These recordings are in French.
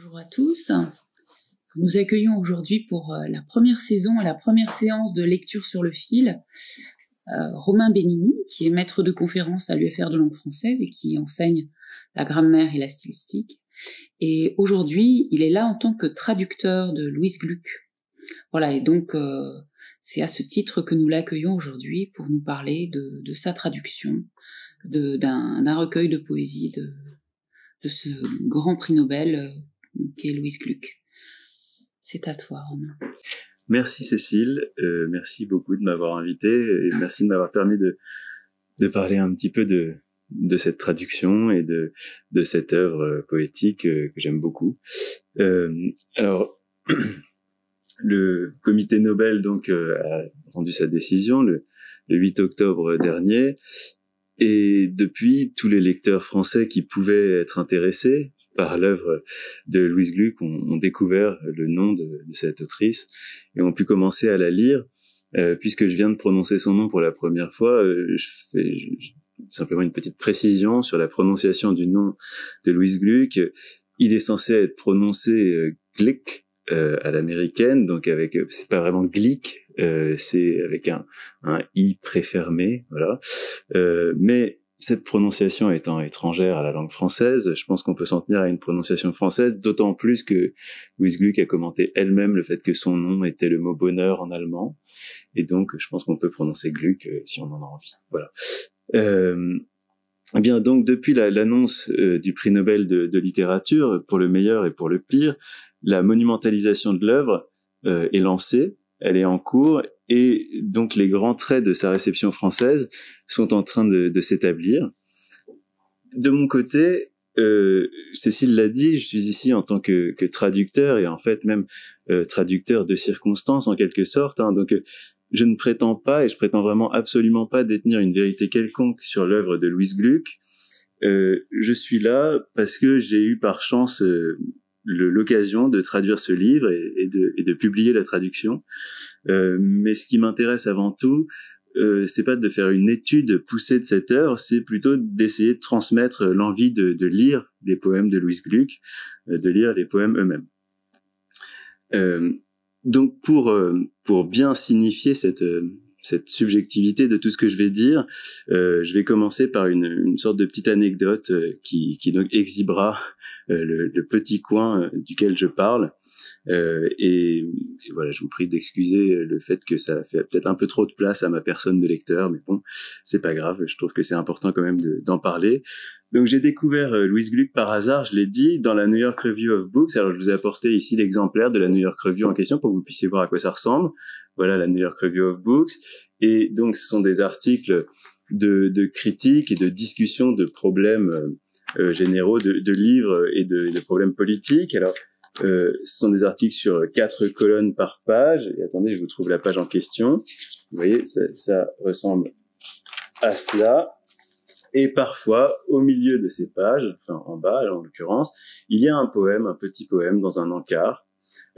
Bonjour à tous. Nous accueillons aujourd'hui pour euh, la première saison et la première séance de lecture sur le fil euh, Romain Benini, qui est maître de conférence à l'UFR de langue française et qui enseigne la grammaire et la stylistique. Et aujourd'hui, il est là en tant que traducteur de Louise Gluck. Voilà, et donc euh, c'est à ce titre que nous l'accueillons aujourd'hui pour nous parler de, sa traduction d'un recueil de poésie de, de ce grand prix Nobel qui est Louise Gluck. C'est à toi, Romain. Merci Cécile, euh, merci beaucoup de m'avoir invité et merci de m'avoir permis de, de parler un petit peu de, de cette traduction et de, de cette œuvre euh, poétique euh, que j'aime beaucoup. alors, le comité Nobel donc a rendu sa décision le, le 8 octobre dernier et depuis, tous les lecteurs français qui pouvaient être intéressés par l'œuvre de Louise Gluck, ont, découvert le nom de, de, cette autrice et ont pu commencer à la lire. Euh, puisque je viens de prononcer son nom pour la première fois, euh, je fais simplement une petite précision sur la prononciation du nom de Louise Gluck. Il est censé être prononcé euh, Glick euh, à l'américaine, donc avec c'est pas vraiment Glick, c'est avec un, un i préfermé, voilà. mais cette prononciation étant étrangère à la langue française, je pense qu'on peut s'en tenir à une prononciation française, d'autant plus que Louise Gluck a commenté elle-même le fait que son nom était le mot bonheur en allemand, et donc je pense qu'on peut prononcer Gluck euh, si on en a envie. Voilà. Euh, eh bien, donc depuis l'annonce euh, du prix Nobel de, littérature, pour le meilleur et pour le pire, la monumentalisation de l'œuvre euh, est lancée elle est en cours et donc les grands traits de sa réception française sont en train de, s'établir. De mon côté, euh, Cécile l'a dit, je suis ici en tant que, traducteur et en fait même euh, traducteur de circonstances en quelque sorte. Hein, donc euh, je ne prétends pas et je prétends vraiment absolument pas détenir une vérité quelconque sur l'œuvre de Louise Gluck. je suis là parce que j'ai eu par chance l'occasion de traduire ce livre et, de, publier la traduction. Euh, mais ce qui m'intéresse avant tout, euh, c'est pas de faire une étude poussée de cette œuvre, c'est plutôt d'essayer de transmettre l'envie de, lire les poèmes de Louis Gluck, euh, de lire les poèmes eux-mêmes. donc pour pour bien signifier cette cette subjectivité de tout ce que je vais dire, euh, je vais commencer par une, sorte de petite anecdote euh, qui, exhibera euh, le, petit coin duquel je parle. Et, voilà, je vous prie d'excuser le fait que ça fait peut-être un peu trop de place à ma personne de lecteur, mais bon, c'est pas grave. Je trouve que c'est important quand même d'en parler. Donc j'ai découvert euh, Louise Gluck par hasard, je l'ai dit, dans la New York Review of Books. Alors je vous ai apporté ici l'exemplaire de la New York Review en question pour que vous puissiez voir à quoi ça ressemble. Voilà la New York Review of Books. Et donc ce sont des articles de, de critiques et de discussions de problèmes euh, euh, généraux, de, de, livres et de, de problèmes politiques. Alors euh, ce sont des articles sur quatre colonnes par page. Et attendez, je vous trouve la page en question. Vous voyez, ça, ça ressemble à cela. Et parfois, au milieu de ces pages, enfin en bas en l'occurrence, il y a un poème, un petit poème dans un encart.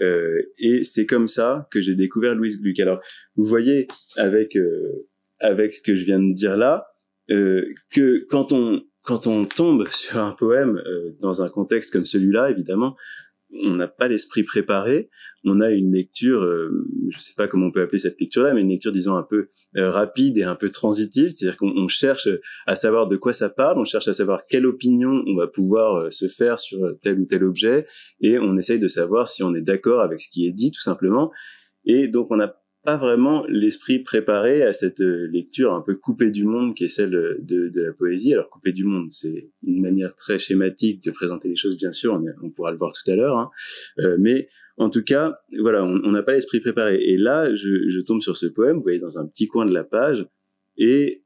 Euh, et c'est comme ça que j'ai découvert Louise Gluck. Alors, vous voyez avec euh, avec ce que je viens de dire là euh, que quand on quand on tombe sur un poème euh, dans un contexte comme celui-là, évidemment, on n'a pas l'esprit préparé, on a une lecture, euh, je ne sais pas comment on peut appeler cette lecture-là, mais une lecture disons un peu euh, rapide et un peu transitive, c'est-à-dire qu'on cherche euh, à savoir de quoi ça parle, on cherche à savoir quelle opinion on va pouvoir se faire sur tel ou tel objet, et on essaye de savoir si on est d'accord avec ce qui est dit tout simplement. Et donc on n'a pas vraiment l'esprit préparé à cette euh, lecture un peu coupée du monde qui est celle euh, de, la poésie. Alors coupée du monde, c'est une manière très schématique de présenter les choses, bien sûr, on, pourra le voir tout à l'heure, hein. euh, mais en tout cas, voilà, on n'a pas l'esprit préparé. Et là, je, tombe sur ce poème, vous voyez, dans un petit coin de la page, et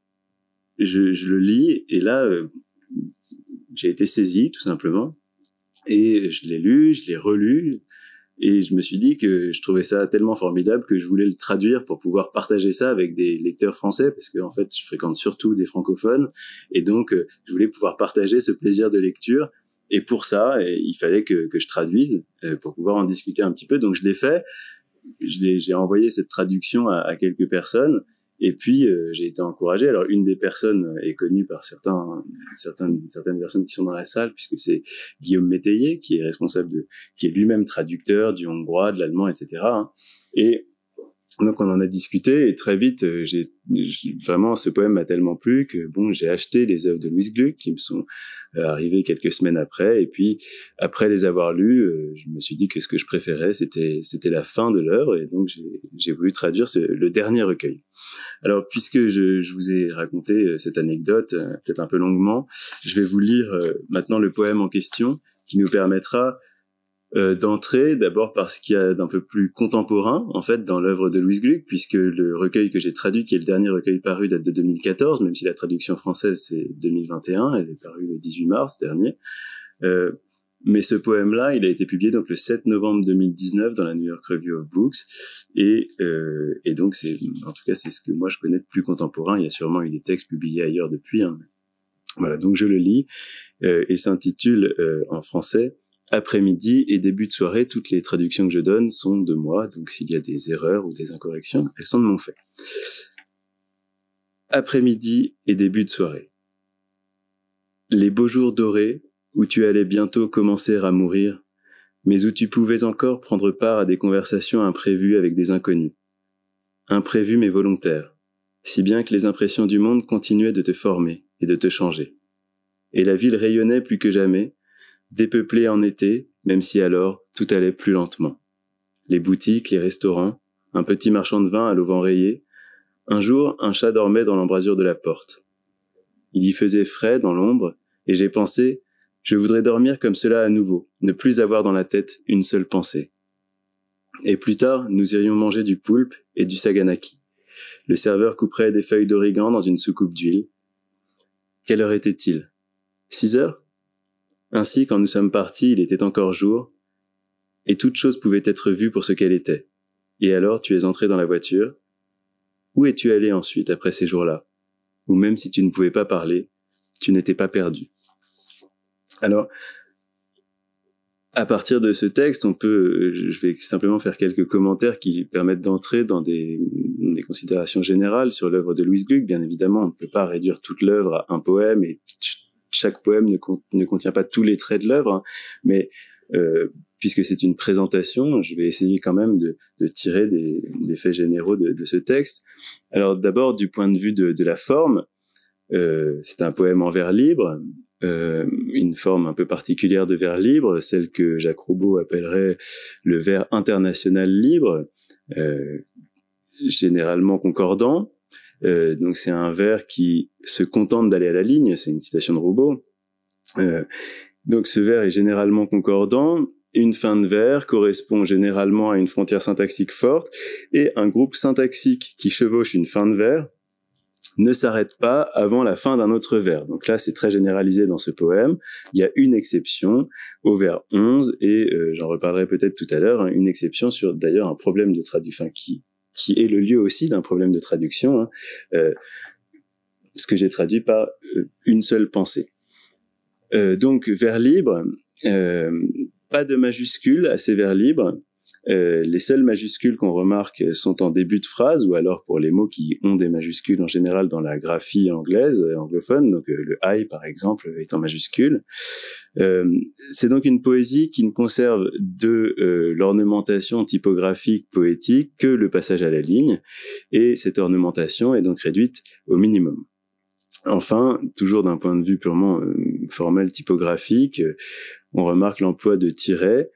je, le lis, et là, j'ai été saisi, tout simplement, et je l'ai lu, je l'ai relu, et je me suis dit que je trouvais ça tellement formidable que je voulais le traduire pour pouvoir partager ça avec des lecteurs français, parce que en fait, je fréquente surtout des francophones, et donc euh, je voulais pouvoir partager ce plaisir de lecture. Et pour ça, euh, il fallait que, je traduise euh, pour pouvoir en discuter un petit peu. Donc je l'ai fait. J'ai envoyé cette traduction à quelques personnes et puis euh, j'ai été encouragé. Alors une des personnes euh, est connue par certains, certaines, personnes qui sont dans la salle, puisque c'est Guillaume Métayer qui est responsable de, qui est lui-même traducteur du hongrois, de l'allemand, etc. Et hein. Donc on en a discuté et très vite, euh, j'ai vraiment ce poème m'a tellement plu que bon, j'ai acheté les œuvres de Louis Gluck qui me sont euh, arrivées quelques semaines après. Et puis après les avoir lues, euh, je me suis dit que ce que je préférais, c'était c'était la fin de l'œuvre et donc j'ai voulu traduire ce, le dernier recueil. Alors puisque je, je vous ai raconté cette anecdote peut-être un peu longuement, je vais vous lire maintenant le poème en question qui nous permettra euh, d'entrée, d'abord parce qu'il y a d'un peu plus contemporain en fait dans l'œuvre de Louise Gluck, puisque le recueil que j'ai traduit, qui est le dernier recueil paru, date de 2014, même si la traduction française c'est 2021, elle est parue le 18 mars dernier. Euh, mais ce poème-là, il a été publié donc le 7 novembre 2019 dans la New York Review of Books, et, euh, et donc c'est, en tout cas, c'est ce que moi je connais de plus contemporain. Il y a sûrement eu des textes publiés ailleurs depuis. Hein. Voilà, donc je le lis. Euh, il s'intitule euh, en français après-midi et début de soirée, toutes les traductions que je donne sont de moi, donc s'il y a des erreurs ou des incorrections, elles sont de mon fait. Après-midi et début de soirée. Les beaux jours dorés, où tu allais bientôt commencer à mourir, mais où tu pouvais encore prendre part à des conversations imprévues avec des inconnus. Imprévues mais volontaires, si bien que les impressions du monde continuaient de te former et de te changer. Et la ville rayonnait plus que jamais, Dépeuplé en été, même si alors tout allait plus lentement. Les boutiques, les restaurants, un petit marchand de vin à l'auvent rayé. Un jour, un chat dormait dans l'embrasure de la porte. Il y faisait frais dans l'ombre, et j'ai pensé, je voudrais dormir comme cela à nouveau, ne plus avoir dans la tête une seule pensée. Et plus tard, nous irions manger du poulpe et du saganaki. Le serveur couperait des feuilles d'origan dans une soucoupe d'huile. Quelle heure était-il? Six heures? Ainsi, quand nous sommes partis, il était encore jour, et toute chose pouvait être vue pour ce qu'elle était. Et alors tu es entré dans la voiture. Où es-tu allé ensuite après ces jours-là Ou même si tu ne pouvais pas parler, tu n'étais pas perdu. Alors, à partir de ce texte, on peut, je vais simplement faire quelques commentaires qui permettent d'entrer dans des, considérations générales sur l'œuvre de Louis Gluck. Bien évidemment, on ne peut pas réduire toute l'œuvre à un poème et chaque poème ne, ne contient pas tous les traits de l'œuvre, hein, mais euh, puisque c'est une présentation, je vais essayer quand même de, de tirer des, des, faits généraux de, de ce texte. Alors d'abord, du point de vue de, de la forme, euh, c'est un poème en vers libre, euh, une forme un peu particulière de vers libre, celle que Jacques Roubaud appellerait le vers international libre, euh, généralement concordant, euh, donc c'est un vers qui se contente d'aller à la ligne, c'est une citation de Roubaud. Euh, donc ce vers est généralement concordant. Une fin de vers correspond généralement à une frontière syntaxique forte et un groupe syntaxique qui chevauche une fin de vers ne s'arrête pas avant la fin d'un autre vers. Donc là, c'est très généralisé dans ce poème. Il y a une exception au vers 11, et euh, j'en reparlerai peut-être tout à l'heure, hein, une exception sur d'ailleurs un problème de traduction qui qui est le lieu aussi d'un problème de traduction, hein. euh, ce que j'ai traduit par euh, une seule pensée. Euh, donc vers libre, pas de majuscule à ces vers libres, euh, les seules majuscules qu'on remarque sont en début de phrase, ou alors pour les mots qui ont des majuscules en général dans la graphie anglaise, euh, anglophone, donc euh, le I par exemple est en majuscule. c'est donc une poésie qui ne conserve de l'ornementation typographique poétique que le passage à la ligne, et cette ornementation est donc réduite au minimum. Enfin, toujours d'un point de vue purement formel typographique, on remarque l'emploi de tirets,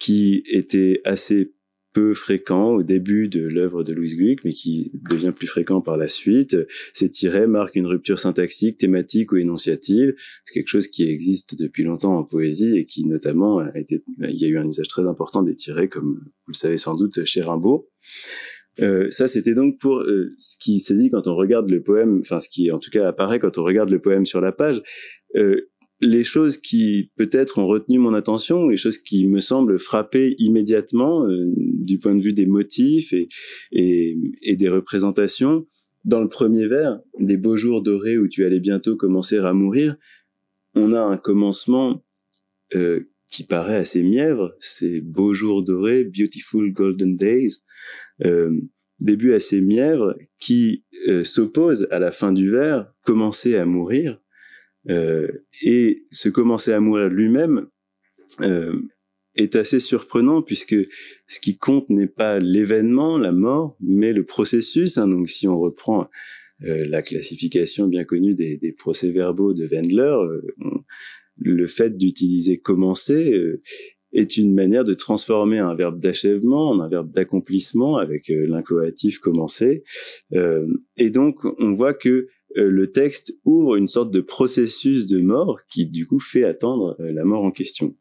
qui était assez peu fréquent au début de l'œuvre de Louis Gluck, mais qui devient plus fréquent par la suite. Ces tirets marquent une rupture syntaxique, thématique ou énonciative. C'est quelque chose qui existe depuis longtemps en poésie et qui notamment a il y a eu un usage très important des tirets, comme vous le savez sans doute chez Rimbaud. Euh, ça, c'était donc pour euh, ce qui s'est dit quand on regarde le poème, enfin ce qui en tout cas apparaît quand on regarde le poème sur la page. Euh, les choses qui peut-être ont retenu mon attention, les choses qui me semblent frapper immédiatement euh, du point de vue des motifs et, des représentations, dans le premier vers, des beaux jours dorés où tu allais bientôt commencer à mourir, on a un commencement euh, qui paraît assez mièvre, ces beaux jours dorés, beautiful golden days, euh, début assez mièvre, qui euh, s'oppose à la fin du vers, commencer à mourir, euh, et se commencer à mourir lui-même euh, est assez surprenant puisque ce qui compte n'est pas l'événement, la mort, mais le processus. Hein. Donc si on reprend euh, la classification bien connue des, procès-verbaux de Wendler, le fait d'utiliser commencer est une manière de transformer un verbe d'achèvement en un verbe d'accomplissement avec l'incoatif commencer. et donc on voit que euh, le texte ouvre une sorte de processus de mort qui du coup fait attendre euh, la mort en question.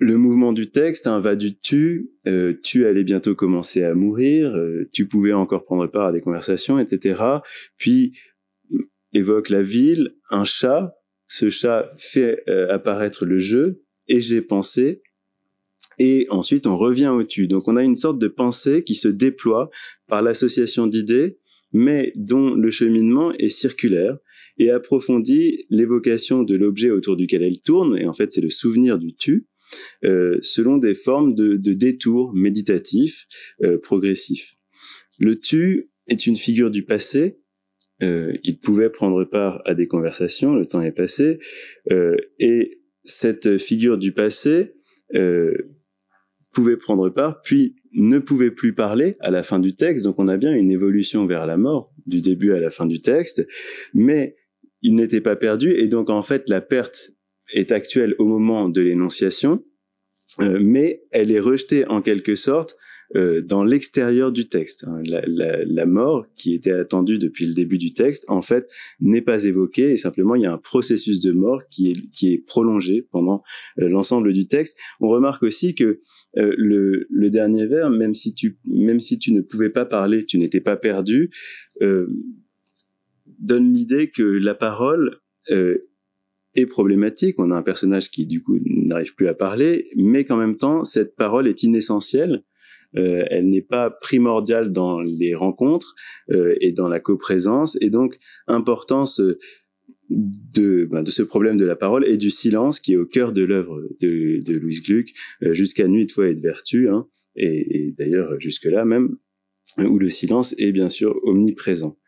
Le mouvement du texte hein, va du tu, euh, tu allais bientôt commencer à mourir, tu pouvais encore prendre part à des conversations, etc. Puis évoque la ville, un chat, ce chat fait apparaître le jeu, et j'ai pensé, et ensuite on revient au tu. Donc on a une sorte de pensée qui se déploie par l'association d'idées mais dont le cheminement est circulaire et approfondit l'évocation de l'objet autour duquel elle tourne, et en fait c'est le souvenir du tu, euh, selon des formes de, de détours méditatifs euh, progressifs. Le tu est une figure du passé, euh, il pouvait prendre part à des conversations, le temps est passé, et cette figure du passé pouvait prendre part, puis ne pouvait plus parler à la fin du texte, donc on a bien une évolution vers la mort, du début à la fin du texte, mais il n'était pas perdu, et donc en fait la perte est actuelle au moment de l'énonciation, euh, mais elle est rejetée en quelque sorte euh, dans l'extérieur du texte. Hein. La, mort, qui était attendue depuis le début du texte, en fait, n'est pas évoquée et simplement il y a un processus de mort qui est, qui est prolongé pendant euh, l'ensemble du texte. On remarque aussi que euh, le, le, dernier vers, même si tu, même si tu ne pouvais pas parler, tu n'étais pas perdu, donne l'idée que la parole est problématique. On a un personnage qui du coup n'arrive plus à parler, mais qu'en même temps cette parole est inessentielle euh, elle n'est pas primordiale dans les rencontres euh, et dans la coprésence, et donc importance euh, ben, de, ce problème de la parole et du silence qui est au cœur de l'œuvre de, de Louise Gluck, jusqu'à Nuit, de foi et de vertu, hein, et, d'ailleurs jusque-là même, où le silence est bien sûr omniprésent.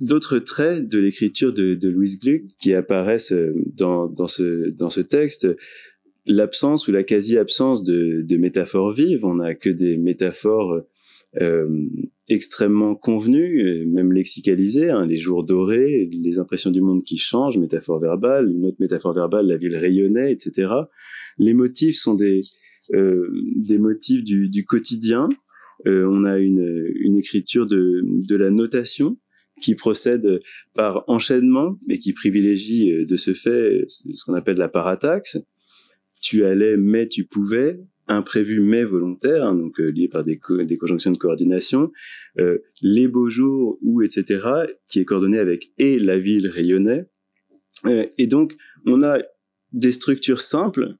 d'autres traits de l'écriture de, de Louise Gluck qui apparaissent dans, ce, dans ce texte l'absence ou la quasi-absence de, métaphores vives. On n'a que des métaphores euh, extrêmement convenues, euh, même lexicalisées, hein, les jours dorés, les impressions du monde qui changent, métaphore verbale, une autre métaphore verbale, la ville rayonnait, etc. Les motifs sont des, euh, motifs du, quotidien. on a une, écriture de la notation qui procède par enchaînement et qui privilégie de ce fait ce qu'on appelle la parataxe tu allais, mais tu pouvais, imprévu mais volontaire, hein, donc euh, lié par des, conjonctions de coordination, euh, les beaux jours ou etc., qui est coordonné avec et la ville rayonnait. Euh, et donc, on a des structures simples,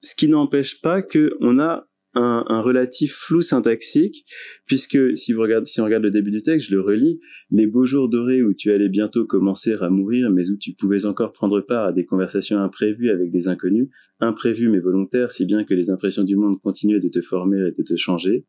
ce qui n'empêche pas que on a un, relatif flou syntaxique, puisque si vous regardez, si on regarde le début du texte, je le relis, les beaux jours dorés où tu allais bientôt commencer à mourir, mais où tu pouvais encore prendre part à des conversations imprévues avec des inconnus, imprévues mais volontaires, si bien que les impressions du monde continuaient de te former et de te changer,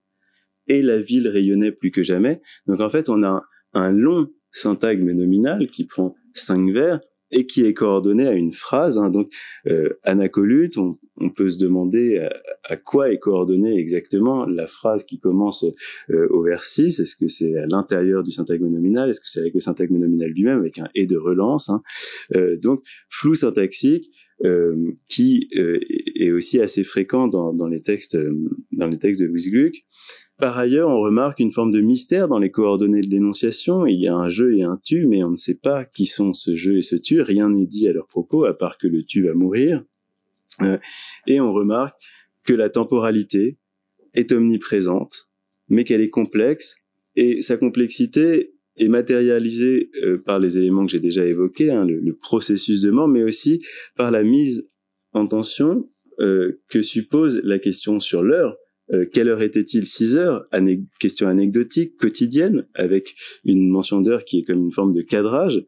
et la ville rayonnait plus que jamais. Donc en fait, on a un long syntagme nominal qui prend cinq vers, et qui est coordonnée à une phrase. Hein. Donc, euh, anacolute, on, peut se demander euh, à, quoi est coordonnée exactement la phrase qui commence euh, au vers 6. Est-ce que c'est à l'intérieur du syntagme nominal Est-ce que c'est avec le syntagme nominal lui-même, avec un « et » de relance hein? euh, Donc, flou syntaxique, euh, qui euh, est aussi assez fréquent dans, les textes, euh, dans les textes de Louis Gluck. Par ailleurs, on remarque une forme de mystère dans les coordonnées de l'énonciation. Il y a un jeu et un tu, mais on ne sait pas qui sont ce jeu et ce tu. Rien n'est dit à leur propos, à part que le tu va mourir. et on remarque que la temporalité est omniprésente, mais qu'elle est complexe. Et sa complexité est matérialisé euh, par les éléments que j'ai déjà évoqués, hein, le, processus de mort, mais aussi par la mise en tension euh, que suppose la question sur l'heure. Euh, quelle heure était-il 6 heures Question anecdotique, quotidienne, avec une mention d'heure qui est comme une forme de cadrage,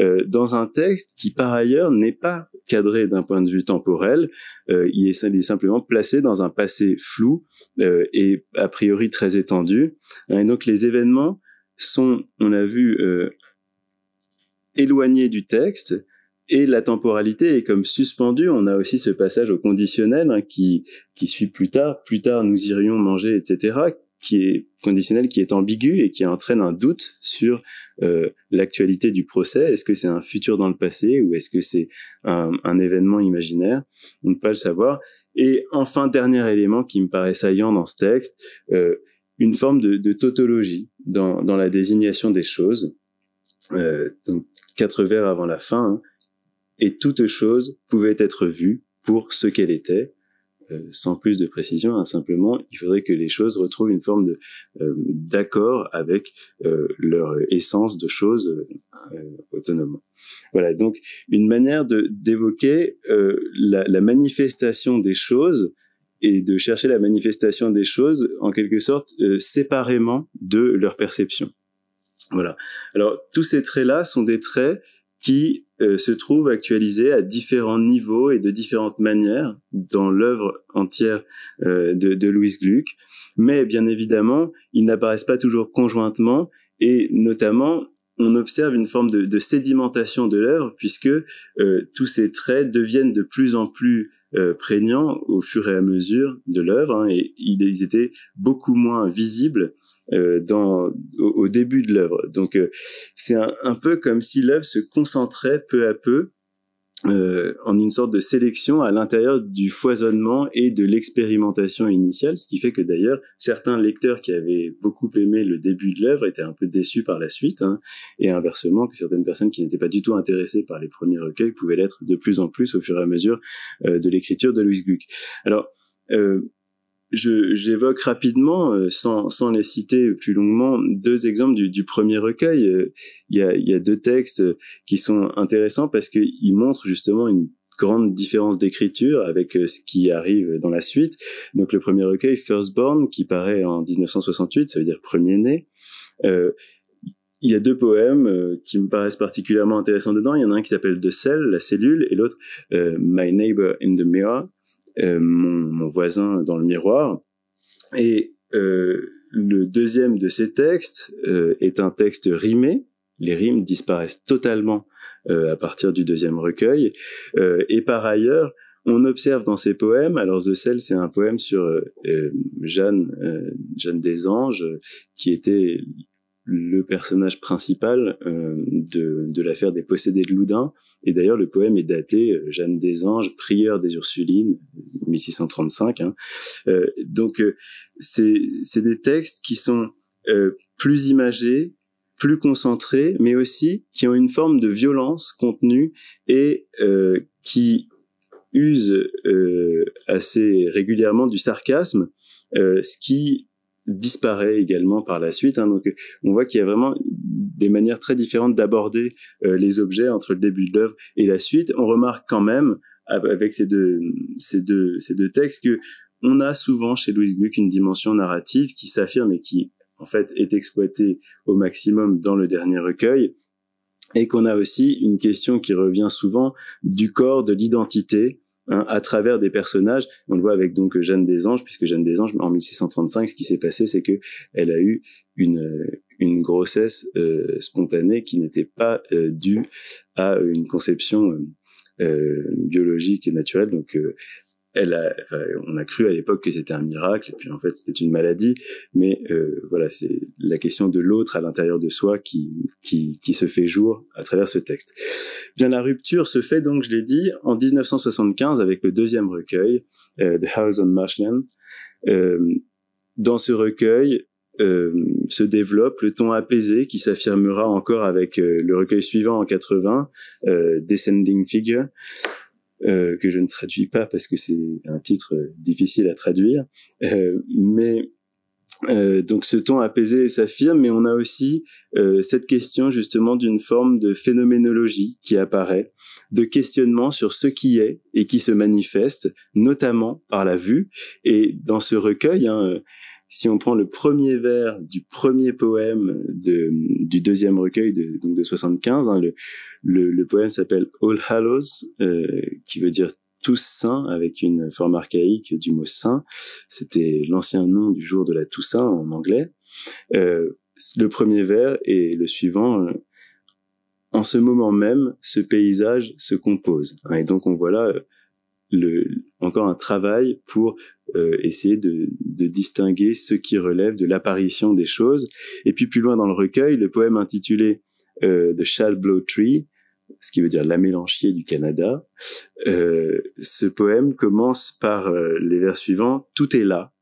euh, dans un texte qui par ailleurs n'est pas cadré d'un point de vue temporel, euh, il est, il, est, simplement placé dans un passé flou et a priori très étendu. Hein. et donc les événements sont, on a vu, euh, éloignés du texte, et la temporalité est comme suspendue. On a aussi ce passage au conditionnel hein, qui, suit plus tard. Plus tard, nous irions manger, etc. qui est conditionnel, qui est ambigu et qui entraîne un doute sur euh, l'actualité du procès. Est-ce que c'est un futur dans le passé ou est-ce que c'est un, événement imaginaire On ne peut pas le savoir. Et enfin, dernier élément qui me paraît saillant dans ce texte, euh, une forme de, tautologie dans, la désignation des choses. Euh, donc, quatre vers avant la fin. Hein. Et toute chose pouvait être vue pour ce qu'elle était, euh, sans plus de précision. Hein, simplement, il faudrait que les choses retrouvent une forme de euh, d'accord avec leur essence de choses autonomes. Voilà. Donc, une manière d'évoquer la, manifestation des choses et de chercher la manifestation des choses en quelque sorte euh, séparément de leur perception. Voilà. Alors tous ces traits-là sont des traits qui euh, se trouvent actualisés à différents niveaux et de différentes manières dans l'œuvre entière euh, de, de Louis Gluck, mais bien évidemment, ils n'apparaissent pas toujours conjointement et notamment on observe une forme de, de sédimentation de l'œuvre puisque tous ces traits deviennent de plus en plus euh, prégnant prégnants au fur et à mesure de l'œuvre, hein, et ils étaient beaucoup moins visibles euh, dans, au, début de l'œuvre. Donc euh, c'est un, peu comme si l'œuvre se concentrait peu à peu euh, en une sorte de sélection à l'intérieur du foisonnement et de l'expérimentation initiale, ce qui fait que d'ailleurs certains lecteurs qui avaient beaucoup aimé le début de l'œuvre étaient un peu déçus par la suite, hein, et inversement que certaines personnes qui n'étaient pas du tout intéressées par les premiers recueils pouvaient l'être de plus en plus au fur et à mesure euh, de l'écriture de Louis Gluck. Alors euh, j'évoque rapidement, euh, sans, sans, les citer plus longuement, deux exemples du, du premier recueil. Euh, il y, a, il y, a, deux textes qui sont intéressants parce qu'ils montrent justement une grande différence d'écriture avec euh, ce qui arrive dans la suite. Donc le premier recueil, Firstborn, qui paraît en 1968, ça veut dire premier-né. Euh, il y a deux poèmes qui me paraissent particulièrement intéressants dedans. Il y en a un qui s'appelle De Cell, la cellule, et l'autre My Neighbor in the Mirror. Euh, mon, voisin dans le miroir. Et euh, le deuxième de ces textes euh, est un texte rimé. Les rimes disparaissent totalement à partir du deuxième recueil. et par ailleurs, on observe dans ces poèmes, alors The Cell, c'est un poème sur Jeanne, Jeanne des Anges, qui était le personnage principal euh, de, de l'affaire des possédés de Loudun. Et d'ailleurs, le poème est daté euh, Jeanne des Anges, Prieur des Ursulines, 1635. Hein. Euh, donc, c'est des textes qui sont plus imagés, plus concentrés, mais aussi qui ont une forme de violence contenue et qui usent assez régulièrement du sarcasme, ce qui disparaît également par la suite. Hein. donc on voit qu'il y a vraiment des manières très différentes d'aborder euh, les objets entre le début de l'œuvre et la suite. On remarque quand même avec ces deux, ces deux, textes que on a souvent chez Louis Gluck une dimension narrative qui s'affirme et qui en fait est exploitée au maximum dans le dernier recueil et qu'on a aussi une question qui revient souvent du corps, de l'identité, Hein, à travers des personnages. On le voit avec donc Jeanne des Anges, puisque Jeanne des Anges, en 1635, ce qui s'est passé, c'est que elle a eu une, une grossesse euh, spontanée qui n'était pas euh, due à une conception euh, euh, biologique et naturelle. Donc on a cru à l'époque que c'était un miracle, et puis en fait c'était une maladie. Mais euh, voilà, c'est la question de l'autre à l'intérieur de soi qui, qui, se fait jour à travers ce texte. Bien, la rupture se fait donc, je l'ai dit, en 1975 avec le deuxième recueil, euh, The House on Marshland. Euh, dans ce recueil, se développe le ton apaisé qui s'affirmera encore avec le recueil suivant en 80, Descending Figure, euh, que je ne traduis pas parce que c'est un titre euh, difficile à traduire. Euh, mais donc ce ton apaisé s'affirme, mais on a aussi cette question justement d'une forme de phénoménologie qui apparaît, de questionnement sur ce qui est et qui se manifeste, notamment par la vue. Et dans ce recueil, hein, si on prend le premier vers du premier poème de, du deuxième recueil de, donc de 75, hein, le, le, poème s'appelle All Hallows, euh, qui veut dire tous saints avec une forme archaïque du mot saint. C'était l'ancien nom du jour de la Toussaint en anglais. Euh, le premier vers et le suivant, euh, en ce moment même, ce paysage se compose. Hein, et donc on voit là encore un travail pour essayer de, distinguer ce qui relève de l'apparition des choses. Et puis plus loin dans le recueil, le poème intitulé The Shadow Tree ce qui veut dire la Mélanchier du Canada. Euh, ce poème commence par euh, les vers suivants. Tout est là,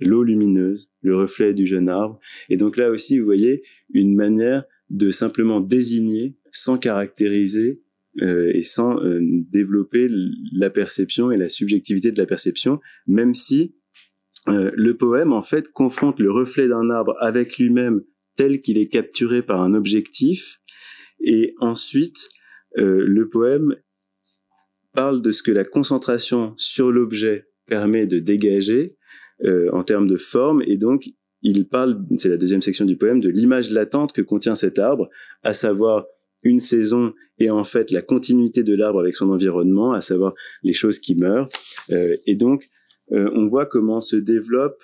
l'eau lumineuse, le reflet du jeune arbre. Et donc là aussi, vous voyez une manière de simplement désigner, sans caractériser euh, et sans euh, développer la perception et la subjectivité de la perception, même si le poème, en fait, confronte le reflet d'un arbre avec lui-même tel qu'il est capturé par un objectif, et ensuite euh, le poème parle de ce que la concentration sur l'objet permet de dégager euh, en termes de forme, et donc il parle, c'est la deuxième section du poème, de l'image latente que contient cet arbre, à savoir une saison et en fait la continuité de l'arbre avec son environnement, à savoir les choses qui meurent. Euh, et donc, on voit comment se développe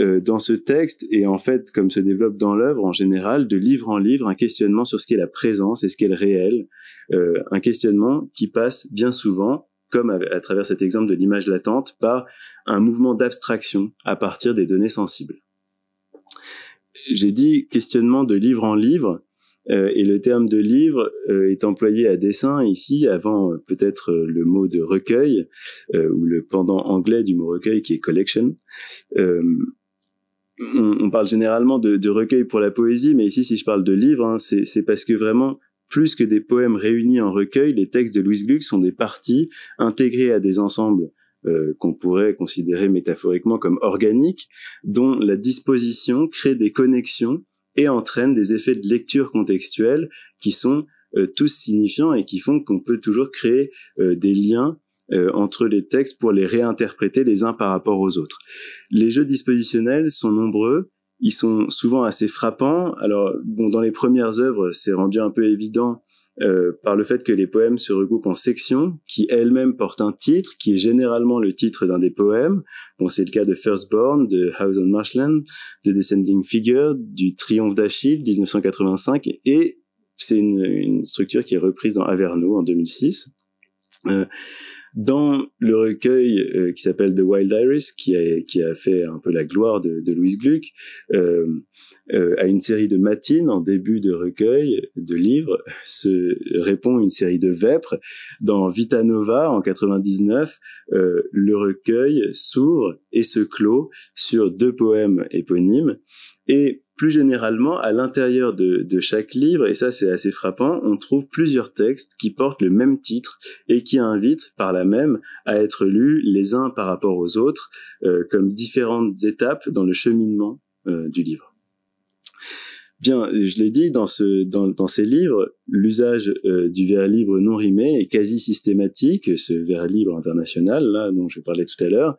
euh, dans ce texte et en fait comme se développe dans l'œuvre en général, de livre en livre, un questionnement sur ce qu'est la présence et ce qu'est le réel, euh, un questionnement qui passe bien souvent comme à, travers cet exemple de l'image latente, par un mouvement d'abstraction à partir des données sensibles. J'ai dit questionnement de livre en livre, euh, et le terme de livre est employé à dessein ici, avant peut-être le mot de recueil, ou le pendant anglais du mot recueil qui est collection on, parle généralement de, recueil pour la poésie, mais ici, si je parle de livre, hein, c'est parce que vraiment, plus que des poèmes réunis en recueil, les textes de Louis Gluck sont des parties intégrées à des ensembles euh, qu'on pourrait considérer métaphoriquement comme organiques, dont la disposition crée des connexions et entraîne des effets de lecture contextuelle qui sont euh, tous signifiants et qui font qu'on peut toujours créer euh, des liens euh, entre les textes pour les réinterpréter les uns par rapport aux autres. Les jeux dispositionnels sont nombreux, ils sont souvent assez frappants. Alors, bon, dans les premières œuvres, c'est rendu un peu évident euh, par le fait que les poèmes se regroupent en sections, qui elles-mêmes portent un titre, qui est généralement le titre d'un des poèmes. Bon, c'est le cas de Firstborn, de House on Marshland, de Descending Figure, du Triomphe d'Achille, 1985, et c'est une, une, structure qui est reprise dans Averno en 2006. Euh, dans le recueil euh, qui s'appelle The Wild Iris, qui a, fait un peu la gloire de, de Louise Gluck, euh, euh, à une série de matines en début de recueil de livres se répond une série de vêpres. Dans Vita Nova en 99, euh, le recueil s'ouvre et se clôt sur deux poèmes éponymes et plus généralement, à l'intérieur de, chaque livre, et ça c'est assez frappant, on trouve plusieurs textes qui portent le même titre et qui invitent par la même à être lus les uns par rapport aux autres, euh, comme différentes étapes dans le cheminement du livre. Bien, je l'ai dit dans, ce, dans, dans ces livres, l'usage euh, du verre libre non rimé est quasi systématique, ce verre libre international là dont je parlais tout à l'heure.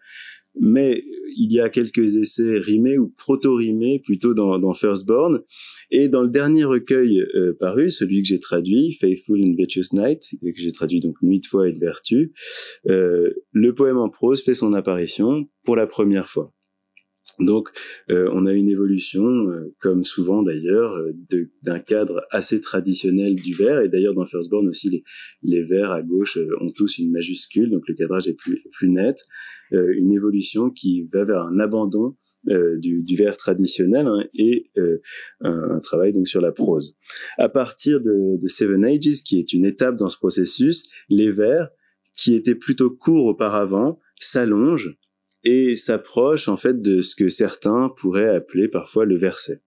Mais il y a quelques essais rimés ou proto-rimés plutôt dans, dans Firstborn. Et dans le dernier recueil euh, paru, celui que j'ai traduit, Faithful and Virtuous Night, que j'ai traduit donc Nuit de foi et de vertu, euh, le poème en prose fait son apparition pour la première fois. Donc, euh, on a une évolution, euh, comme souvent d'ailleurs, euh, d'un cadre assez traditionnel du verre. Et d'ailleurs, dans Firstborn aussi, les, les à gauche ont tous une majuscule, donc le cadrage est plus, net. une évolution qui va vers un abandon du, du verre traditionnel hein, et un, travail donc sur la prose. À partir de, de Seven Ages, qui est une étape dans ce processus, les vers qui étaient plutôt courts auparavant s'allongent et s'approche en fait de ce que certains pourraient appeler parfois le verset.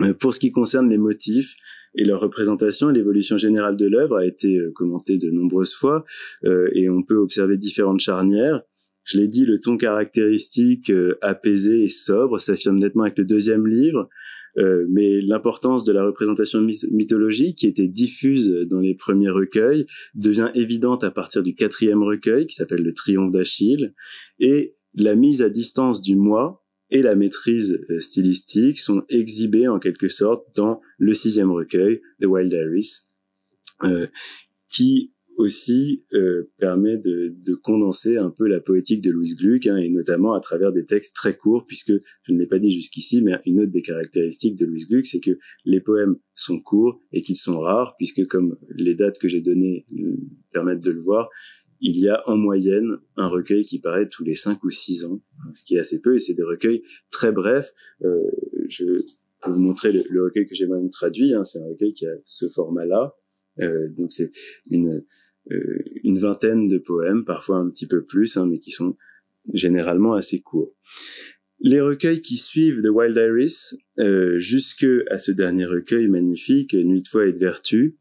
Euh, pour ce qui concerne les motifs et leur représentation, l'évolution générale de l'œuvre a été euh, commentée de nombreuses fois euh, et on peut observer différentes charnières. Je l'ai dit, le ton caractéristique apaisé et sobre s'affirme nettement avec le deuxième livre, mais l'importance de la représentation mythologique qui était diffuse dans les premiers recueils devient évidente à partir du quatrième recueil qui s'appelle le Triomphe d'Achille et la mise à distance du moi et la maîtrise euh, stylistique sont exhibées en quelque sorte dans le sixième recueil, The Wild Iris, euh, qui aussi euh, permet de, condenser un peu la poétique de Louise Gluck, hein, et notamment à travers des textes très courts, puisque je ne l'ai pas dit jusqu'ici, mais une autre des caractéristiques de Louise Gluck, c'est que les poèmes sont courts et qu'ils sont rares, puisque comme les dates que j'ai données permettent de le voir, il y a en moyenne un recueil qui paraît tous les cinq ou six ans, ce qui est assez peu, et c'est des recueils très brefs. Euh, je peux vous montrer le, recueil que j'ai même traduit, hein. c'est un recueil qui a ce format-là, euh, donc c'est euh, une, vingtaine de poèmes, parfois un petit peu plus, hein, mais qui sont généralement assez courts. Les recueils qui suivent The Wild Iris, jusque à ce dernier recueil magnifique, Nuit de foi et de vertu,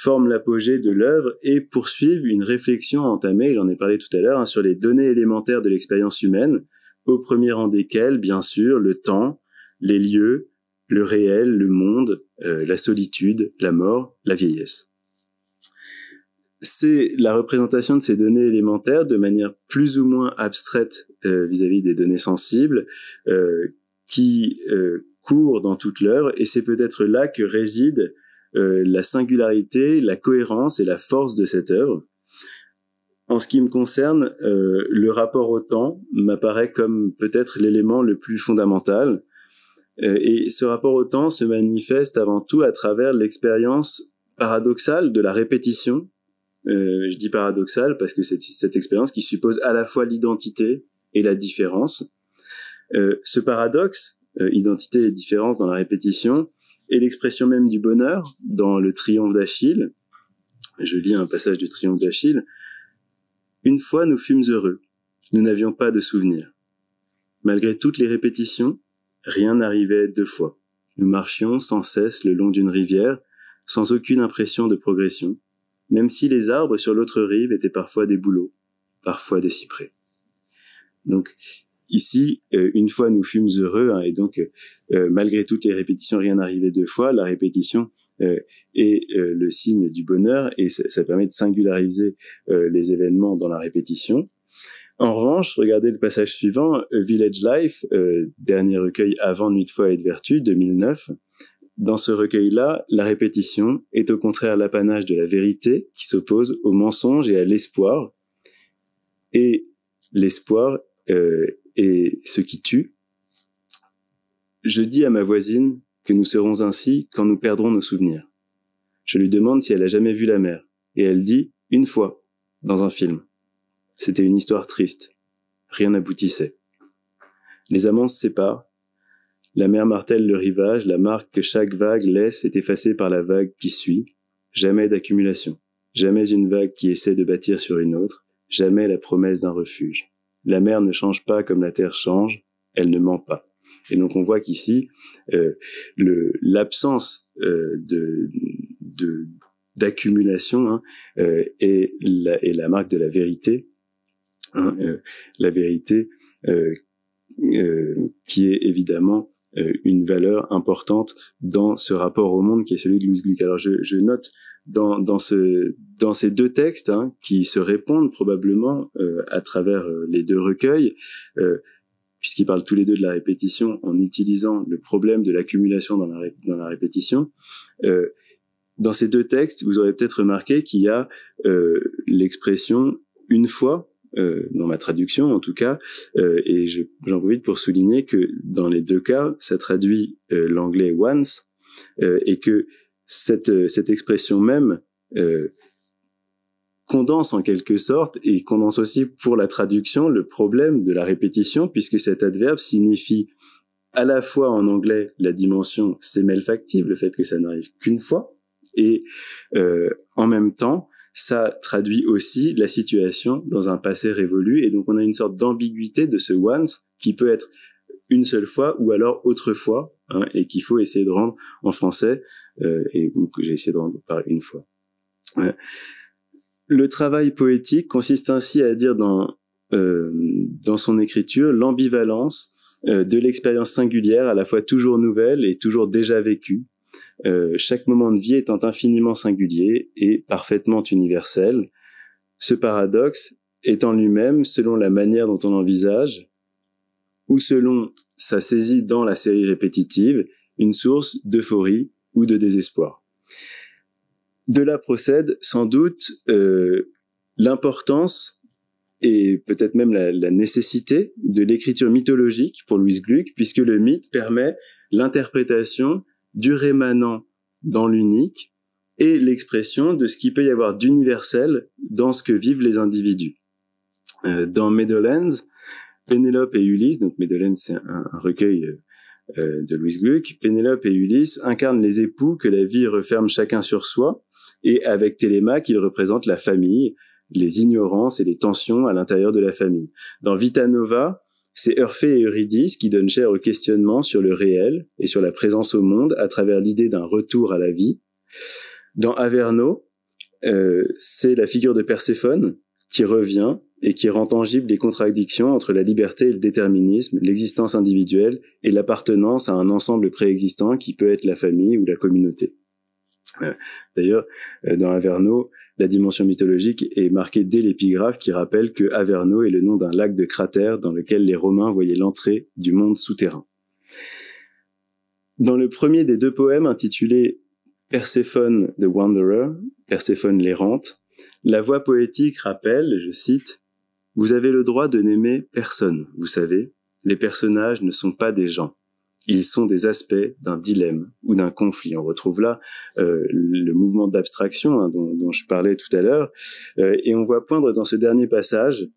forment l'apogée de l'œuvre et poursuivent une réflexion entamée, j'en ai parlé tout à l'heure, hein, sur les données élémentaires de l'expérience humaine, au premier rang desquelles, bien sûr, le temps, les lieux, le réel, le monde, euh, la solitude, la mort, la vieillesse. C'est la représentation de ces données élémentaires de manière plus ou moins abstraite euh, vis-à-vis des données sensibles euh, qui court dans toute l'œuvre et c'est peut-être là que réside euh, la singularité, la cohérence et la force de cette œuvre. En ce qui me concerne, euh, le rapport au temps m'apparaît comme peut-être l'élément le plus fondamental. Euh, et ce rapport au temps se manifeste avant tout à travers l'expérience paradoxale de la répétition. Euh, je dis paradoxale parce que c'est cette expérience qui suppose à la fois l'identité et la différence. ce paradoxe, identité et différence dans la répétition, et l'expression même du bonheur dans le triomphe d'Achille. Je lis un passage du triomphe d'Achille. Une fois nous fûmes heureux, nous n'avions pas de souvenirs. Malgré toutes les répétitions, rien n'arrivait deux fois. Nous marchions sans cesse le long d'une rivière, sans aucune impression de progression, même si les arbres sur l'autre rive étaient parfois des bouleaux, parfois des cyprès. Donc, Ici, euh, une fois, nous fûmes heureux, hein, et donc, euh, euh, malgré toutes les répétitions, rien n'arrivait deux fois. La répétition est le signe du bonheur, et ça, permet de singulariser les événements dans la répétition. En revanche, regardez le passage suivant, Village Life, dernier recueil avant Nuit de foi et de vertu, 2009. Dans ce recueil-là, la répétition est au contraire l'apanage de la vérité qui s'oppose au mensonge et à l'espoir. Et l'espoir euh, et ce qui tue. Je dis à ma voisine que nous serons ainsi quand nous perdrons nos souvenirs. Je lui demande si elle a jamais vu la mer, et elle dit une fois, dans un film. C'était une histoire triste. Rien n'aboutissait. Les amants se séparent. La mer martèle le rivage, la marque que chaque vague laisse est effacée par la vague qui suit. Jamais d'accumulation. Jamais une vague qui essaie de bâtir sur une autre. Jamais la promesse d'un refuge. La mer ne change pas comme la terre change, elle ne ment pas. Et donc on voit qu'ici, euh, l'absence euh, de, d'accumulation hein, euh, est, la, marque de la vérité, hein, euh, la vérité euh, qui est évidemment une valeur importante dans ce rapport au monde qui est celui de Louis Gluck. Alors je, je note dans, dans, ce, dans ces deux textes hein, qui se répondent probablement euh, à travers euh, les deux recueils, euh, puisqu'ils parlent tous les deux de la répétition en utilisant le problème de l'accumulation dans la, dans la répétition. dans ces deux textes, vous aurez peut-être remarqué qu'il y a l'expression une fois dans ma traduction en tout cas, et j'en profite pour souligner que dans les deux cas, ça traduit l'anglais once, et que cette, euh, cette expression même euh, condense en quelque sorte et condense aussi pour la traduction le problème de la répétition puisque cet adverbe signifie à la fois en anglais la dimension sémelfactive, le fait que ça n'arrive qu'une fois, et euh, en même temps, ça traduit aussi la situation dans un passé révolu, et donc on a une sorte d'ambiguïté de ce once qui peut être une seule fois ou alors autrefois, hein, et qu'il faut essayer de rendre en français euh, et que j'ai essayé de rendre par une fois. Le travail poétique consiste ainsi à dire dans, euh, dans son écriture l'ambivalence euh, de l'expérience singulière, à la fois toujours nouvelle et toujours déjà vécue, chaque moment de vie étant infiniment singulier et parfaitement universel. Ce paradoxe est en lui-même, selon la manière dont on envisage, ou selon sa saisie dans la série répétitive, une source d'euphorie de désespoir. De là procède sans doute euh, l'importance et peut-être même la, nécessité de l'écriture mythologique pour Louise Gluck, puisque le mythe permet l'interprétation du rémanent dans l'unique et l'expression de ce qui peut y avoir d'universel dans ce que vivent les individus. Euh, dans Meadowlands, Pénélope et Ulysse, donc Meadowlands c'est un, recueil euh, euh, de Louis Gluck, Pénélope et Ulysse incarnent les époux que la vie referme chacun sur soi, et avec Télémaque, ils représentent la famille, les ignorances et les tensions à l'intérieur de la famille. Dans Vita Nova, c'est Orphée et Eurydice qui donnent chair au questionnement sur le réel et sur la présence au monde à travers l'idée d'un retour à la vie. Dans Averno, euh, c'est la figure de Perséphone qui revient et qui rend tangible les contradictions entre la liberté et le déterminisme, l'existence individuelle et l'appartenance à un ensemble préexistant qui peut être la famille ou la communauté. Euh, d'ailleurs, euh, dans Averno, la dimension mythologique est marquée dès l'épigraphe qui rappelle que Averno est le nom d'un lac de cratère dans lequel les Romains voyaient l'entrée du monde souterrain. Dans le premier des deux poèmes intitulé Persephone the Wanderer, Perséphone Rentes, la voix poétique rappelle, je cite, Vous avez le droit de n'aimer personne, vous savez. Les personnages ne sont pas des gens. Ils sont des aspects d'un dilemme ou d'un conflit. On retrouve là euh, le mouvement d'abstraction hein, dont, je parlais tout à l'heure. Euh, et on voit poindre dans ce dernier passage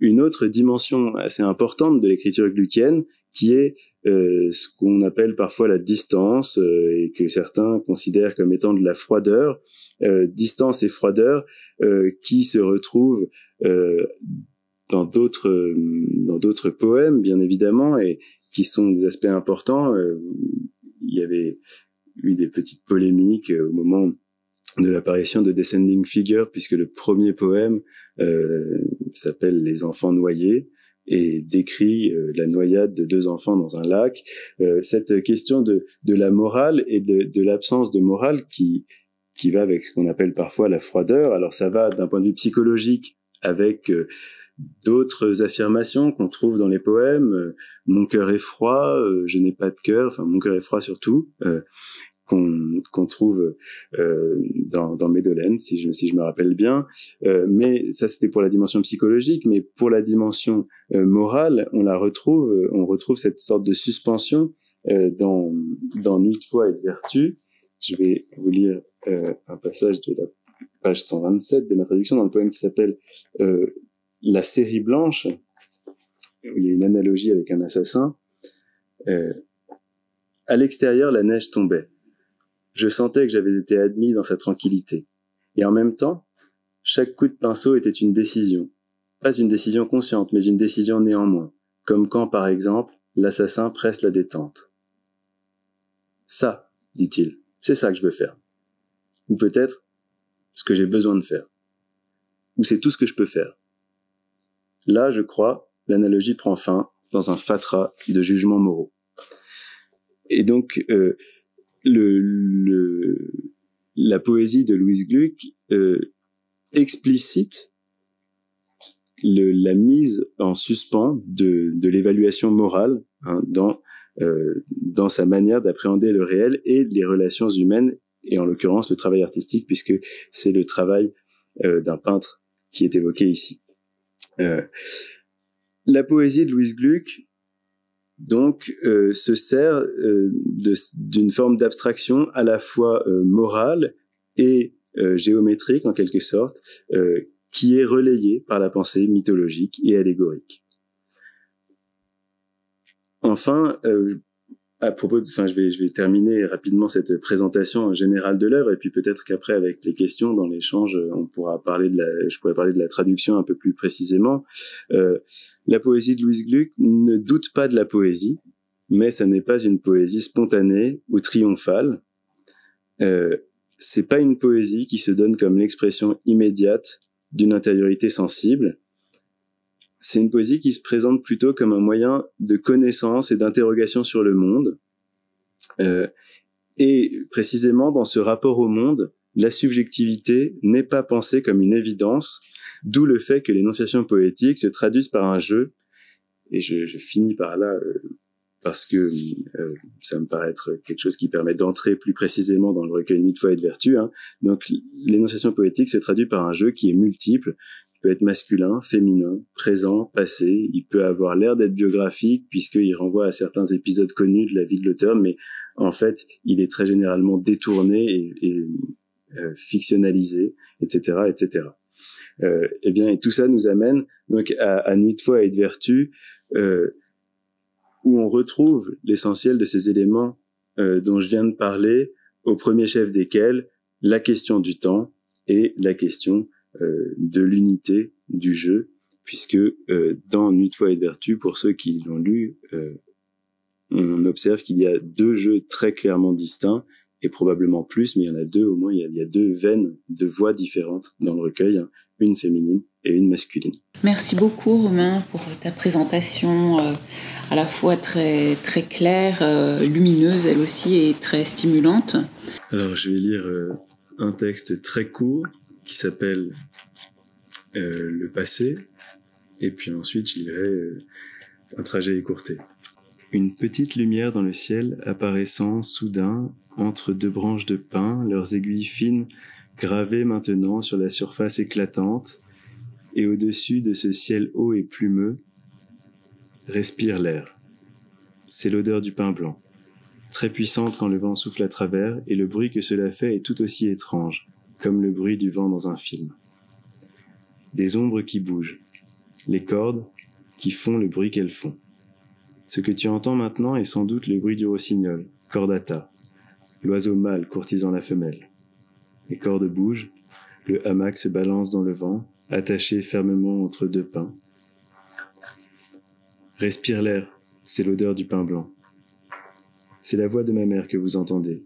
une autre dimension assez importante de l'écriture gluckienne qui est euh, ce qu'on appelle parfois la distance euh, et que certains considèrent comme étant de la froideur, euh, distance et froideur qui se retrouvent dans d'autres dans d'autres poèmes bien évidemment et qui sont des aspects importants. il y avait eu des petites polémiques au moment de l'apparition de Descending Figure, puisque le premier poème euh, s'appelle Les enfants noyés et décrit euh, la noyade de deux enfants dans un lac. Euh, cette question de, de la morale et de, de l'absence de morale qui, qui va avec ce qu'on appelle parfois la froideur, alors ça va d'un point de vue psychologique avec d'autres affirmations qu'on trouve dans les poèmes, mon cœur est froid, je n'ai pas de cœur, enfin mon cœur est froid surtout, qu'on trouve euh, dans, dans si je, si je me rappelle bien. Euh, mais ça, c'était pour la dimension psychologique, mais pour la dimension euh, morale, on la retrouve, on retrouve cette sorte de suspension euh, dans, dans Nuit de foi et de vertu. Je vais vous lire euh, un passage de la page 127 de ma traduction dans le poème qui s'appelle La série blanche, où il y a une analogie avec un assassin. à l'extérieur, la neige tombait. Je sentais que j'avais été admis dans sa tranquillité. Et en même temps, chaque coup de pinceau était une décision. Pas une décision consciente, mais une décision néanmoins. Comme quand, par exemple, l'assassin presse la détente. Ça, dit-il, c'est ça que je veux faire. Ou peut-être, ce que j'ai besoin de faire. Ou c'est tout ce que je peux faire. Là, je crois, l'analogie prend fin dans un fatras de jugements moraux. Et donc, euh, le, la poésie de Louise Gluck euh, explicite le, la mise en suspens de, de l'évaluation morale hein, dans, euh, dans sa manière d'appréhender le réel et les relations humaines, et en l'occurrence le travail artistique, puisque c'est le travail euh, d'un peintre qui est évoqué ici. Euh, la poésie de Louise Gluck donc euh, se sert euh, d'une forme d'abstraction à la fois euh, morale et géométrique en quelque sorte, qui est relayée par la pensée mythologique et allégorique. Enfin, à propos, je vais, je vais terminer rapidement cette présentation générale de l'œuvre, et puis peut-être qu'après, avec les questions dans l'échange, on pourra parler de la, je pourrais parler de la traduction un peu plus précisément. Euh, la poésie de Louise Gluck ne doute pas de la poésie, mais ce n'est pas une poésie spontanée ou triomphale. Euh, c'est pas une poésie qui se donne comme l'expression immédiate d'une intériorité sensible, c'est une poésie qui se présente plutôt comme un moyen de connaissance et d'interrogation sur le monde. Euh, et précisément dans ce rapport au monde, la subjectivité n'est pas pensée comme une évidence, d'où le fait que l'énonciation poétique se traduise par un jeu. Et je, je finis par là euh, parce que euh, ça me paraît être quelque chose qui permet d'entrer plus précisément dans le recueil de foi et de vertu. Hein. Donc l'énonciation poétique se traduit par un jeu qui est multiple, peut être masculin, féminin, présent, passé. Il peut avoir l'air d'être biographique puisqu'il renvoie à certains épisodes connus de la vie de l'auteur, mais en fait, il est très généralement détourné et, euh, fictionnalisé, etc., etc. Euh, et eh bien, et tout ça nous amène donc à, à Nuit de foi et de vertu, euh, où on retrouve l'essentiel de ces éléments euh, dont je viens de parler, au premier chef desquels la question du temps et la question euh, de l'unité du jeu, puisque euh, dans Nuit, foi et vertu, pour ceux qui l'ont lu, euh, on observe qu'il y a deux jeux très clairement distincts et probablement plus, mais il y en a deux au moins, il y a, deux veines, de voix différentes dans le recueil, hein, une féminine et une masculine. Merci beaucoup Romain pour ta présentation à la fois très, très claire, lumineuse elle aussi et très stimulante. Alors je vais lire un texte très court qui s'appelle euh, Le passé, et puis ensuite j'y verrai euh, un trajet écourté. Une petite lumière dans le ciel apparaissant soudain entre deux branches de pin, leurs aiguilles fines gravées maintenant sur la surface éclatante, et au-dessus de ce ciel haut et plumeux, respire l'air. C'est l'odeur du pain blanc, très puissante quand le vent souffle à travers, et le bruit que cela fait est tout aussi étrange comme le bruit du vent dans un film. Des ombres qui bougent, les cordes qui font le bruit qu'elles font. Ce que tu entends maintenant est sans doute le bruit du rossignol, cordata, l'oiseau mâle courtisant la femelle. Les cordes bougent, le hamac se balance dans le vent, attaché fermement entre deux pins. Respire l'air, c'est l'odeur du pain blanc. C'est la voix de ma mère que vous entendez,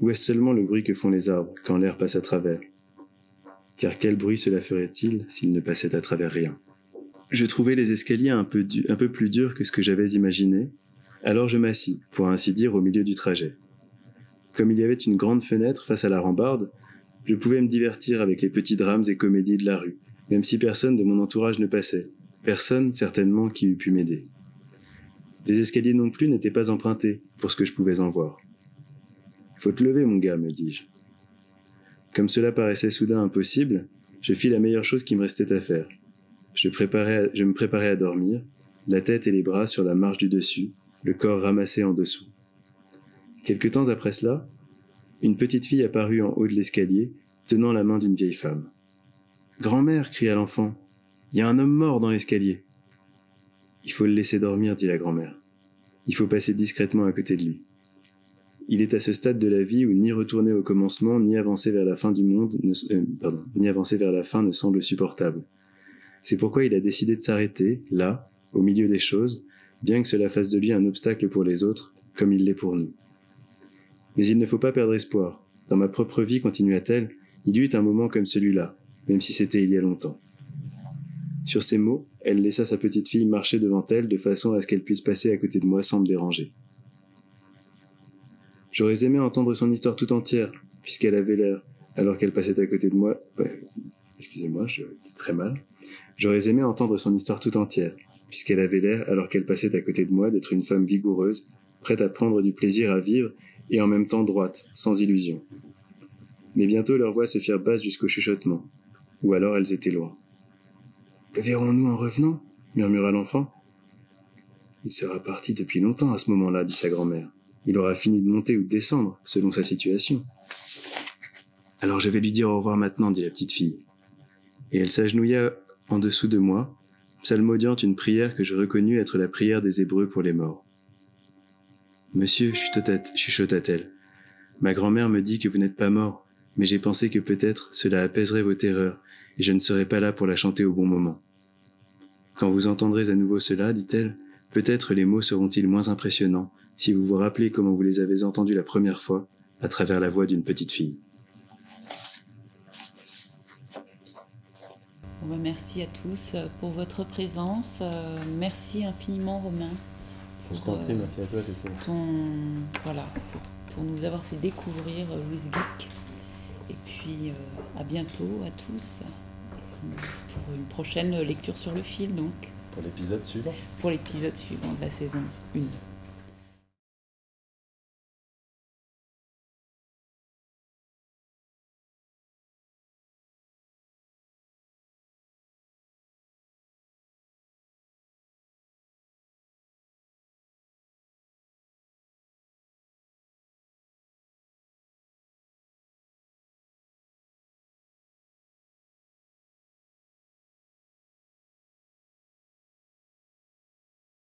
ou est-ce seulement le bruit que font les arbres quand l'air passe à travers Car quel bruit cela ferait-il s'il ne passait à travers rien Je trouvais les escaliers un peu, un peu plus durs que ce que j'avais imaginé, alors je m'assis, pour ainsi dire, au milieu du trajet. Comme il y avait une grande fenêtre face à la rambarde, je pouvais me divertir avec les petits drames et comédies de la rue, même si personne de mon entourage ne passait, personne certainement qui eût pu m'aider. Les escaliers non plus n'étaient pas empruntés, pour ce que je pouvais en voir. Faut te lever, mon gars, me dis-je. Comme cela paraissait soudain impossible, je fis la meilleure chose qui me restait à faire. Je, me préparais à dormir, la tête et les bras sur la marche du dessus, le corps ramassé en dessous. Quelque temps après cela, une petite fille apparut en haut de l'escalier, tenant la main d'une vieille femme. Grand-mère, cria l'enfant, il y a un homme mort dans l'escalier. Il faut le laisser dormir, dit la grand-mère. Il faut passer discrètement à côté de lui. Il est à ce stade de la vie où ni retourner au commencement, ni avancer vers la fin du monde, ne, euh, ni avancer vers la fin ne semble supportable. C'est pourquoi il a décidé de s'arrêter, là, au milieu des choses, bien que cela fasse de lui un obstacle pour les autres, comme il l'est pour nous. Mais il ne faut pas perdre espoir. Dans ma propre vie, continua-t-elle, il y eut un moment comme celui-là, même si c'était il y a longtemps. Sur ces mots, elle laissa sa petite fille marcher devant elle de façon à ce qu'elle puisse passer à côté de moi sans me déranger. J'aurais aimé entendre son histoire tout entière, puisqu'elle avait l'air, alors qu'elle passait à côté de moi, excusez-moi, je très mal, j'aurais aimé entendre son histoire tout entière, puisqu'elle avait l'air, alors qu'elle passait à côté de moi, d'être une femme vigoureuse, prête à prendre du plaisir à vivre et en même temps droite, sans illusion. Mais bientôt leurs voix se firent basses jusqu'au chuchotement, ou alors elles étaient loin. Le verrons-nous en revenant murmura l'enfant. Il sera parti depuis longtemps à ce moment-là, dit sa grand-mère. Il aura fini de monter ou de descendre, selon sa situation. Alors je vais lui dire au revoir maintenant, dit la petite fille. Et elle s'agenouilla en dessous de moi, psalmodiant une prière que je reconnus être la prière des Hébreux pour les morts. Monsieur, chuchota-t-elle, ma grand-mère me dit que vous n'êtes pas mort, mais j'ai pensé que peut-être cela apaiserait vos terreurs, et je ne serai pas là pour la chanter au bon moment. Quand vous entendrez à nouveau cela, dit-elle, peut-être les mots seront-ils moins impressionnants, si vous vous rappelez comment vous les avez entendus la première fois à travers la voix d'une petite fille. Bah, merci à tous euh, pour votre présence. Euh, merci infiniment, Romain. Je Je prie, euh, merci à toi, Cécile. Ton, voilà, pour, nous avoir fait découvrir Louis Geek. Et puis, à bientôt à tous pour une prochaine lecture sur le fil, donc. Pour l'épisode suivant. Pour l'épisode suivant de la saison 1.